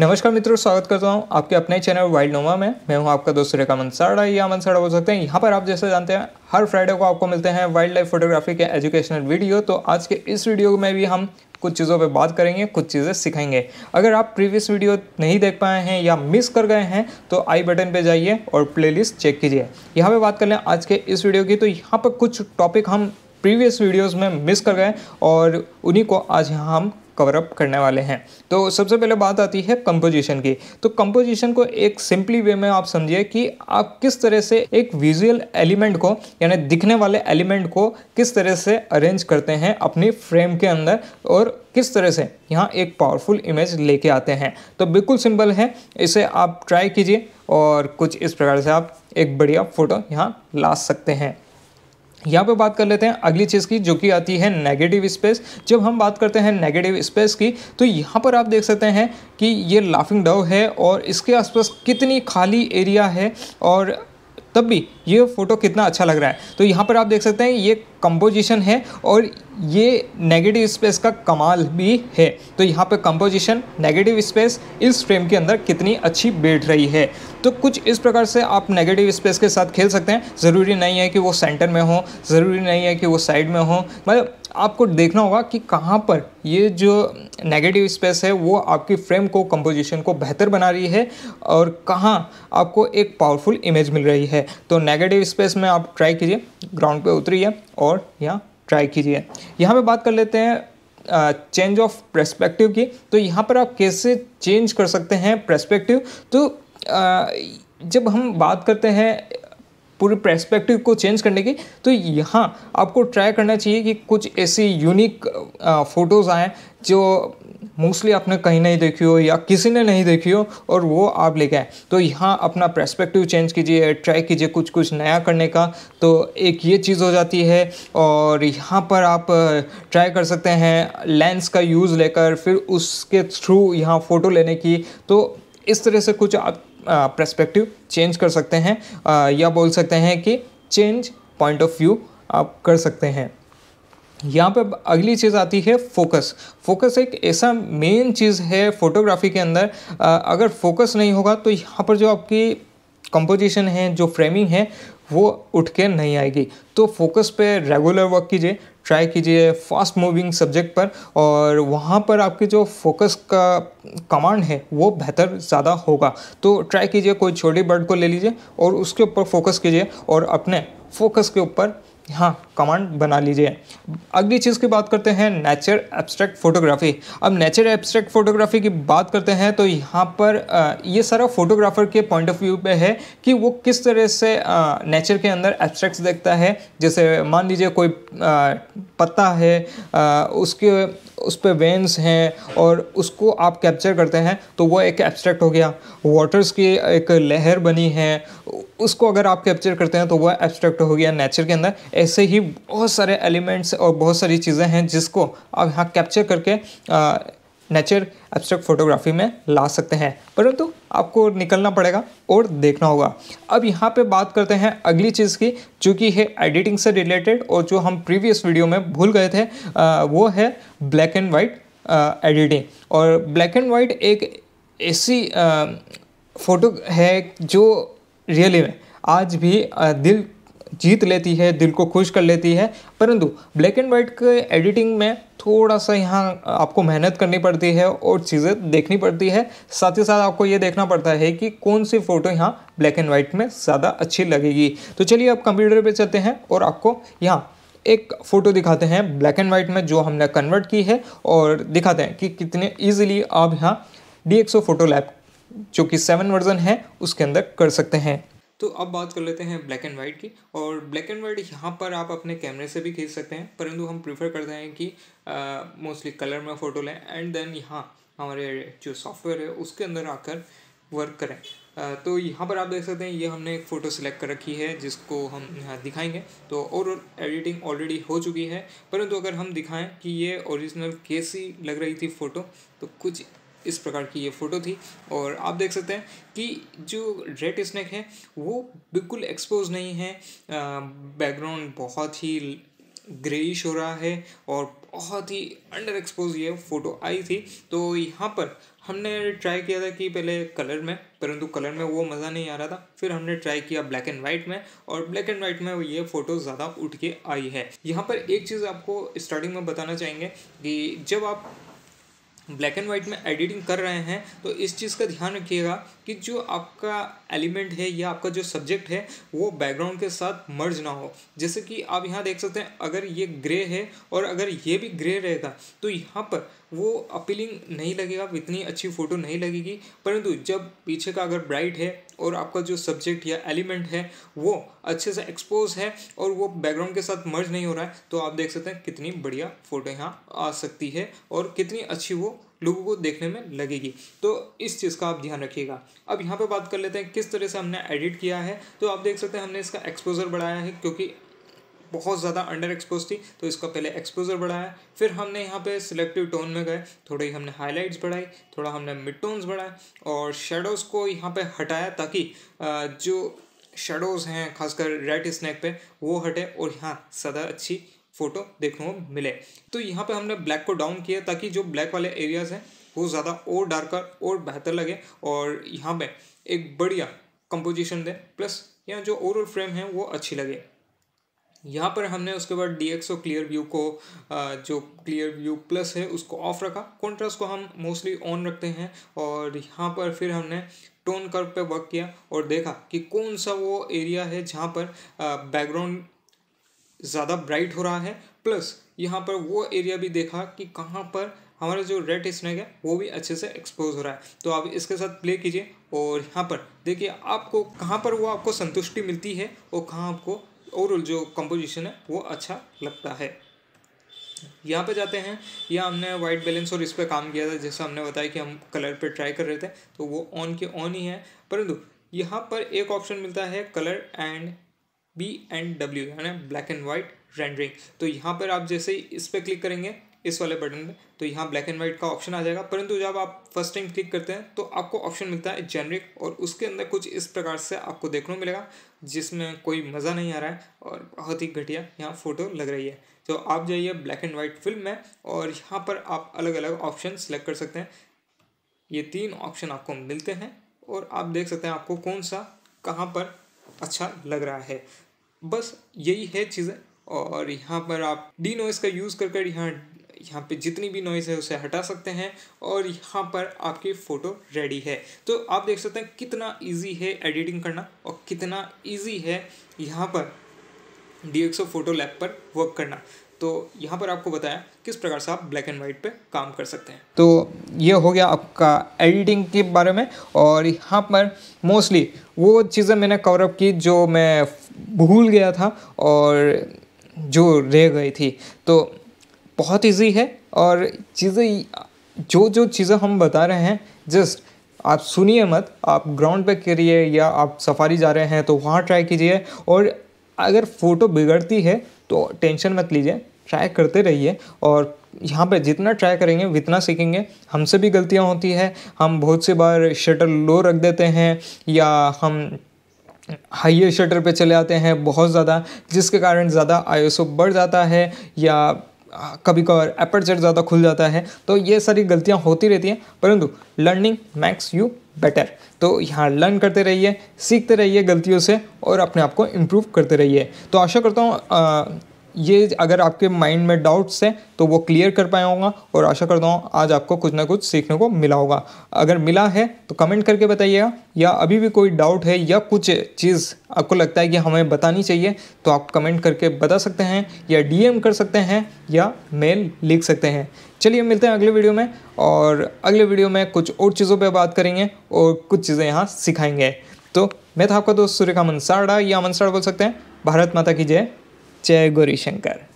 नमस्कार मित्रों स्वागत करता हूँ आपके अपने चैनल वाइल्ड नोमा में मैं हूँ आपका दोस्त रेखा मनसाड़ा या मनसाड़ा बोल सकते हैं यहाँ पर आप जैसे जानते हैं हर फ्राइडे को आपको मिलते हैं वाइल्ड लाइफ फोटोग्राफी के एजुकेशनल वीडियो तो आज के इस वीडियो में भी हम कुछ चीज़ों पे बात करेंगे कुछ चीज़ें सीखेंगे अगर आप प्रीवियस वीडियो नहीं देख पाए हैं या मिस कर गए हैं तो आई बटन पे जाइए और प्लेलिस्ट चेक कीजिए यहाँ पे बात कर लें आज के इस वीडियो की तो यहाँ पर कुछ टॉपिक हम प्रीवियस वीडियोस में मिस कर गए और उन्हीं को आज यहाँ हम कवर अप करने वाले हैं तो सबसे पहले बात आती है कंपोजिशन की तो कंपोजिशन को एक सिंपली वे में आप समझिए कि आप किस तरह से एक विजुअल एलिमेंट को यानी दिखने वाले एलिमेंट को किस तरह से अरेंज करते हैं अपनी फ्रेम के अंदर और किस तरह से यहाँ एक पावरफुल इमेज लेके आते हैं तो बिल्कुल सिंपल है इसे आप ट्राई कीजिए और कुछ इस प्रकार से आप एक बढ़िया फ़ोटो यहाँ ला सकते हैं यहाँ पे बात कर लेते हैं अगली चीज़ की जो कि आती है नेगेटिव स्पेस जब हम बात करते हैं नेगेटिव स्पेस की तो यहाँ पर आप देख सकते हैं कि ये लाफिंग डव है और इसके आसपास कितनी खाली एरिया है और तब भी ये फ़ोटो कितना अच्छा लग रहा है तो यहाँ पर आप देख सकते हैं ये कंपोजिशन है और ये नेगेटिव स्पेस का कमाल भी है तो यहाँ पर कंपोजिशन नेगेटिव स्पेस इस फ्रेम के अंदर कितनी अच्छी बैठ रही है तो कुछ इस प्रकार से आप नेगेटिव स्पेस के साथ खेल सकते हैं ज़रूरी नहीं है कि वो सेंटर में हो ज़रूरी नहीं है कि वो साइड में हो मतलब आपको देखना होगा कि कहाँ पर ये जो नेगेटिव स्पेस है वो आपकी फ्रेम को कंपोजिशन को बेहतर बना रही है और कहाँ आपको एक पावरफुल इमेज मिल रही है तो नेगेटिव स्पेस में आप ट्राई कीजिए ग्राउंड पे उतरिए और यहाँ ट्राई कीजिए यहाँ पे बात कर लेते हैं चेंज ऑफ प्रस्पेक्टिव की तो यहाँ पर आप कैसे चेंज कर सकते हैं प्रस्पेक्टिव तो uh, जब हम बात करते हैं पूरे पर्सपेक्टिव को चेंज करने की तो यहाँ आपको ट्राई करना चाहिए कि कुछ ऐसी यूनिक फ़ोटोज़ आएँ जो मोस्टली आपने कहीं नहीं देखी हो या किसी ने नहीं देखी हो और वो आप लेके आए तो यहाँ अपना पर्सपेक्टिव चेंज कीजिए ट्राई कीजिए कुछ कुछ नया करने का तो एक ये चीज़ हो जाती है और यहाँ पर आप ट्राई कर सकते हैं लेंस का यूज़ लेकर फिर उसके थ्रू यहाँ फ़ोटो लेने की तो इस तरह से कुछ आप प्रस्पेक्टिव चेंज कर सकते हैं या बोल सकते हैं कि चेंज पॉइंट ऑफ व्यू आप कर सकते हैं यहाँ पर अगली चीज़ आती है फोकस फोकस एक ऐसा मेन चीज़ है फोटोग्राफी के अंदर अगर फोकस नहीं होगा तो यहाँ पर जो आपकी कंपोजिशन है जो फ्रेमिंग है वो उठ के नहीं आएगी तो फोकस पे रेगुलर वर्क कीजिए ट्राई कीजिए फास्ट मूविंग सब्जेक्ट पर और वहाँ पर आपके जो फोकस का कमांड है वो बेहतर ज़्यादा होगा तो ट्राई कीजिए कोई छोटी बर्ड को ले लीजिए और उसके ऊपर फोकस कीजिए और अपने फोकस के ऊपर हाँ कमांड बना लीजिए अगली चीज़ की बात करते हैं नेचर एब्स्ट्रैक्ट फोटोग्राफी अब नेचर एब्स्ट्रैक्ट फोटोग्राफी की बात करते हैं तो यहाँ पर ये सारा फोटोग्राफर के पॉइंट ऑफ व्यू पे है कि वो किस तरह से नेचर के अंदर एब्स्ट्रैक्ट्स देखता है जैसे मान लीजिए कोई पत्ता है उसके उस पर वेंस हैं और उसको आप कैप्चर करते हैं तो वो एक एब्स्ट्रैक्ट हो गया वाटर्स की एक लहर बनी है उसको अगर आप कैप्चर करते हैं तो वह एब्स्ट्रैक्ट हो गया नेचर के अंदर ऐसे ही बहुत सारे एलिमेंट्स और बहुत सारी चीज़ें हैं जिसको आप यहाँ कैप्चर करके आ, नेचर एब्स्ट्रैक्ट फोटोग्राफी में ला सकते हैं परंतु तो आपको निकलना पड़ेगा और देखना होगा अब यहाँ पे बात करते हैं अगली चीज़ की जो कि है एडिटिंग से रिलेटेड और जो हम प्रीवियस वीडियो में भूल गए थे आ, वो है ब्लैक एंड वाइट एडिटिंग और ब्लैक एंड वाइट एक ऐसी फ़ोटो है जो रियली में आज भी दिल जीत लेती है दिल को खुश कर लेती है परंतु ब्लैक एंड वाइट के एडिटिंग में थोड़ा सा यहाँ आपको मेहनत करनी पड़ती है और चीज़ें देखनी पड़ती है साथ ही साथ आपको ये देखना पड़ता है कि कौन सी फ़ोटो यहाँ ब्लैक एंड वाइट में ज़्यादा अच्छी लगेगी तो चलिए आप कंप्यूटर पर चलते हैं और आपको यहाँ एक फ़ोटो दिखाते हैं ब्लैक एंड वाइट में जो हमने कन्वर्ट की है और दिखाते हैं कि कितने ईजिली आप यहाँ डी एक्सो फोटो लैब जो कि सेवन वर्जन है उसके अंदर कर सकते हैं तो अब बात कर लेते हैं ब्लैक एंड वाइट की और ब्लैक एंड वाइट यहाँ पर आप अपने कैमरे से भी खींच सकते हैं परंतु हम प्रीफर करते हैं कि मोस्टली कलर में फ़ोटो लें एंड देन यहाँ हमारे जो सॉफ्टवेयर है उसके अंदर आकर वर्क करें तो यहाँ पर आप देख सकते हैं ये हमने एक फ़ोटो सिलेक्ट कर रखी है जिसको हम यहाँ दिखाएंगे तो ओवरऑल एडिटिंग ऑलरेडी हो चुकी है परंतु अगर हम दिखाएं कि ये ओरिजिनल कैसी लग रही थी फ़ोटो तो कुछ इस प्रकार की ये फ़ोटो थी और आप देख सकते हैं कि जो रेड स्नैक है वो बिल्कुल एक्सपोज नहीं है बैकग्राउंड बहुत ही ग्रेइश हो रहा है और बहुत ही अंडर एक्सपोज ये फ़ोटो आई थी तो यहाँ पर हमने ट्राई किया था कि पहले कलर में परंतु कलर में वो मज़ा नहीं आ रहा था फिर हमने ट्राई किया ब्लैक एंड वाइट में और ब्लैक एंड वाइट में ये फ़ोटो ज़्यादा उठ के आई है यहाँ पर एक चीज़ आपको स्टार्टिंग में बताना चाहेंगे कि जब आप ब्लैक एंड वाइट में एडिटिंग कर रहे हैं तो इस चीज़ का ध्यान रखिएगा कि जो आपका एलिमेंट है या आपका जो सब्जेक्ट है वो बैकग्राउंड के साथ मर्ज ना हो जैसे कि आप यहाँ देख सकते हैं अगर ये ग्रे है और अगर ये भी ग्रे रहेगा तो यहाँ पर वो अपीलिंग नहीं लगेगा इतनी अच्छी फ़ोटो नहीं लगेगी परंतु जब पीछे का अगर ब्राइट है और आपका जो सब्जेक्ट या एलिमेंट है वो अच्छे से एक्सपोज है और वो बैकग्राउंड के साथ मर्ज नहीं हो रहा है तो आप देख सकते हैं कितनी बढ़िया फ़ोटो यहाँ आ सकती है और कितनी अच्छी वो लोगों को देखने में लगेगी तो इस चीज़ का आप ध्यान रखिएगा अब यहाँ पर बात कर लेते हैं किस तरह से हमने एडिट किया है तो आप देख सकते हैं हमने इसका एक्सपोजर बढ़ाया है क्योंकि बहुत ज़्यादा अंडर एक्सपोज थी तो इसका पहले एक्सपोजर बढ़ाया फिर हमने यहाँ पे सिलेक्टिव टोन में गए थोड़ी हमने हाईलाइट्स बढ़ाई थोड़ा हमने मिड टोन्स बढ़ाए और शेडोज़ को यहाँ पे हटाया ताकि जो शेडोज़ हैं खासकर रेड स्नैक पे वो हटे और यहाँ सदा अच्छी फ़ोटो देखने को मिले तो यहाँ पे हमने ब्लैक को डाउन किया ताकि जो ब्लैक वाले एरियाज़ हैं वो ज़्यादा और डार्कर और बेहतर लगे और यहाँ पे एक बढ़िया कंपोजिशन दें प्लस यहाँ जो ओवरऑल फ्रेम है वो अच्छी लगे यहाँ पर हमने उसके बाद डी एक्स क्लियर व्यू को जो क्लियर व्यू प्लस है उसको ऑफ रखा कॉन्ट्रास्ट को हम मोस्टली ऑन रखते हैं और यहाँ पर फिर हमने टोन कर्व पे वर्क किया और देखा कि कौन सा वो एरिया है जहाँ पर बैकग्राउंड ज़्यादा ब्राइट हो रहा है प्लस यहाँ पर वो एरिया भी देखा कि कहाँ पर हमारा जो रेड स्नैक है वो भी अच्छे से एक्सपोज हो रहा है तो आप इसके साथ प्ले कीजिए और यहाँ पर देखिए आपको कहाँ पर वो आपको संतुष्टि मिलती है और कहाँ आपको ओवरऑल जो कंपोजिशन है वो अच्छा लगता है यहाँ पे जाते हैं या हमने वाइट बैलेंस और इस पर काम किया था जैसे हमने बताया कि हम कलर पे ट्राई कर रहे थे तो वो ऑन के ऑन ही है परंतु यहाँ पर एक ऑप्शन मिलता है colour and B and W यानी ब्लैक एंड वाइट रेंडरिंग तो यहाँ पर आप जैसे ही इस पर क्लिक करेंगे इस वाले बटन पे तो यहाँ ब्लैक एंड वाइट का ऑप्शन आ जाएगा परंतु जब आप फर्स्ट टाइम क्लिक करते हैं तो आपको ऑप्शन मिलता है जेनरिक और उसके अंदर कुछ इस प्रकार से आपको देखने को मिलेगा जिसमें कोई मज़ा नहीं आ रहा है और बहुत ही घटिया यहाँ फ़ोटो लग रही है तो आप जाइए ब्लैक एंड वाइट फिल्म में और यहाँ पर आप अलग अलग ऑप्शन सेलेक्ट कर सकते हैं ये तीन ऑप्शन आपको मिलते हैं और आप देख सकते हैं आपको कौन सा कहाँ पर अच्छा लग रहा है बस यही है चीज़ें और यहाँ पर आप डी नॉइस का यूज़ कर कर यहाँ यहाँ पे जितनी भी नॉइज़ है उसे हटा सकते हैं और यहाँ पर आपकी फ़ोटो रेडी है तो आप देख सकते हैं कितना इजी है एडिटिंग करना और कितना इजी है यहाँ पर डी फोटो लैब पर वर्क करना तो यहाँ पर आपको बताया किस प्रकार से आप ब्लैक एंड वाइट पे काम कर सकते हैं तो ये हो गया आपका एडिटिंग के बारे में और यहाँ पर मोस्टली वो चीज़ें मैंने कवरअप की जो मैं भूल गया था और जो रह गई थी तो बहुत इजी है और चीज़ें जो जो चीज़ें हम बता रहे हैं जस्ट आप सुनिए मत आप ग्राउंड पे करिए या आप सफारी जा रहे हैं तो वहाँ ट्राई कीजिए और अगर फ़ोटो बिगड़ती है तो टेंशन मत लीजिए ट्राई करते रहिए और यहाँ पर जितना ट्राई करेंगे उतना सीखेंगे हमसे भी गलतियाँ होती है हम बहुत सी बार शटर लो रख देते हैं या हम हाइयर शटर पे चले आते हैं बहुत ज़्यादा जिसके कारण ज़्यादा आईएसओ बढ़ जाता है या कभी कभार एपर्चर ज़्यादा खुल जाता है तो ये सारी गलतियाँ होती रहती हैं परंतु लर्निंग मैक्स यू बेटर तो यहाँ लर्न करते रहिए सीखते रहिए गलतियों से और अपने आप को इम्प्रूव करते रहिए तो आशा करता हूँ ये अगर आपके माइंड में डाउट्स हैं तो वो क्लियर कर पाया होगा और आशा करता हूँ आज आपको कुछ ना कुछ सीखने को मिला होगा अगर मिला है तो कमेंट करके बताइएगा या अभी भी कोई डाउट है या कुछ चीज़ आपको लगता है कि हमें बतानी चाहिए तो आप कमेंट करके बता सकते हैं या डीएम कर सकते हैं या मेल लिख सकते हैं चलिए मिलते हैं अगले वीडियो में और अगले वीडियो में कुछ और चीज़ों पर बात करेंगे और कुछ चीज़ें यहाँ सिखाएंगे तो मैं था आपका दोस्त सूर्यकामन मनसाड़ा या अमन बोल सकते हैं भारत माता की जय जय गौरी शंकर